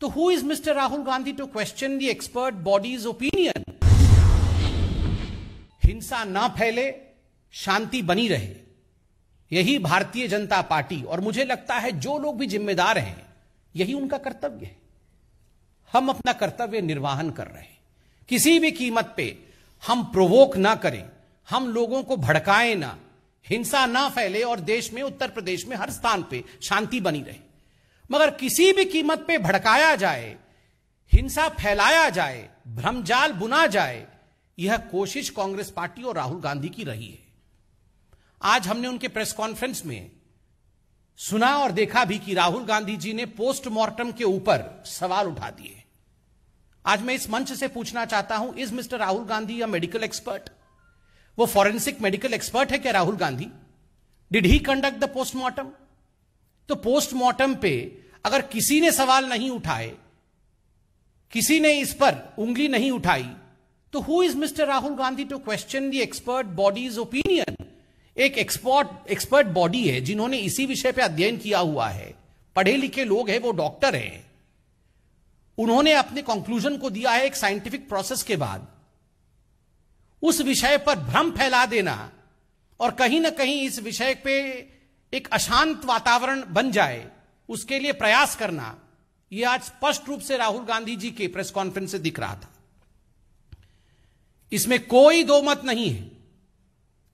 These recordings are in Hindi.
तो who is mister Rahul Gandhi to question the expert bodies opinion हिंसा ना फैले शांति बनी रहे यही भारतीय जनता पार्टी और मुझे लगता है जो लोग भी जिम्मेदार हैं यही उनका कर्तव्य है हम अपना कर्तव्य निर्वाहन कर रहे हैं किसी भी कीमत पे हम प्रोवोक ना करें हम लोगों को भड़काएं ना हिंसा ना फैले और देश में उत्तर प्रदेश में हर स्थान पे शांति बनी रहे मगर किसी भी कीमत पे भड़काया जाए हिंसा फैलाया जाए भ्रमजाल बुना जाए यह कोशिश कांग्रेस पार्टी और राहुल गांधी की रही है आज हमने उनके प्रेस कॉन्फ्रेंस में सुना और देखा भी कि राहुल गांधी जी ने पोस्टमार्टम के ऊपर सवाल उठा दिए आज मैं इस मंच से पूछना चाहता हूं इज मिस्टर राहुल गांधी या मेडिकल एक्सपर्ट वो फॉरेंसिक मेडिकल एक्सपर्ट है क्या Rahul Gandhi did he conduct the postmortem तो पोस्टमार्टम पे अगर किसी ने सवाल नहीं उठाए किसी ने इस पर उंगली नहीं उठाई तो who is mister Rahul Gandhi to question the expert bodies opinion एक एक्सपर्ट एक्सपर्ट बॉडी है जिन्होंने इसी विषय पर अध्ययन किया हुआ है पढ़े लिखे लोग हैं वो डॉक्टर हैं उन्होंने अपने कंक्लूजन को दिया है एक साइंटिफिक प्रोसेस के बाद उस विषय पर भ्रम फैला देना और कहीं ना कहीं इस विषय पे एक अशांत वातावरण बन जाए उसके लिए प्रयास करना यह आज स्पष्ट रूप से राहुल गांधी जी के प्रेस कॉन्फ्रेंस से दिख रहा था इसमें कोई दो मत नहीं है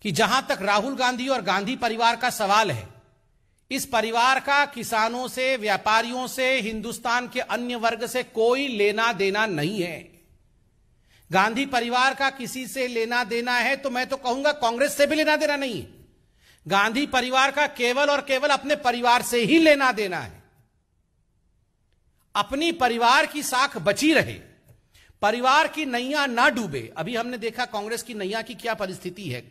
कि जहां तक राहुल गांधी और गांधी परिवार का सवाल है इस परिवार का किसानों से व्यापारियों से हिंदुस्तान के अन्य वर्ग से कोई लेना देना नहीं है गांधी परिवार का किसी से लेना देना है तो मैं तो कहूंगा कांग्रेस से भी लेना देना नहीं है गांधी परिवार का केवल और केवल अपने परिवार से ही लेना देना है अपनी परिवार की साख बची रहे परिवार की नैया ना डूबे अभी हमने देखा कांग्रेस की नैया की क्या परिस्थिति है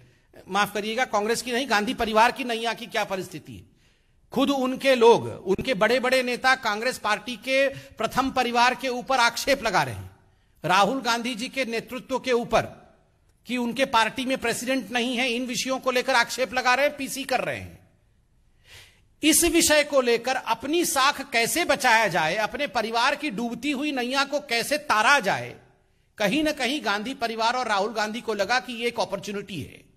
माफ करिएगा कांग्रेस की नहीं गांधी परिवार की नैया की क्या परिस्थिति है खुद उनके लोग उनके बड़े बड़े नेता कांग्रेस पार्टी के प्रथम परिवार के ऊपर आक्षेप लगा रहे हैं राहुल गांधी जी के नेतृत्व के ऊपर कि उनके पार्टी में प्रेसिडेंट नहीं है इन विषयों को लेकर आक्षेप लगा रहे हैं पीसी कर रहे हैं इस विषय को लेकर अपनी साख कैसे बचाया जाए अपने परिवार की डूबती हुई नैया को कैसे तारा जाए कहीं ना कहीं गांधी परिवार और राहुल गांधी को लगा कि यह एक अपॉर्चुनिटी है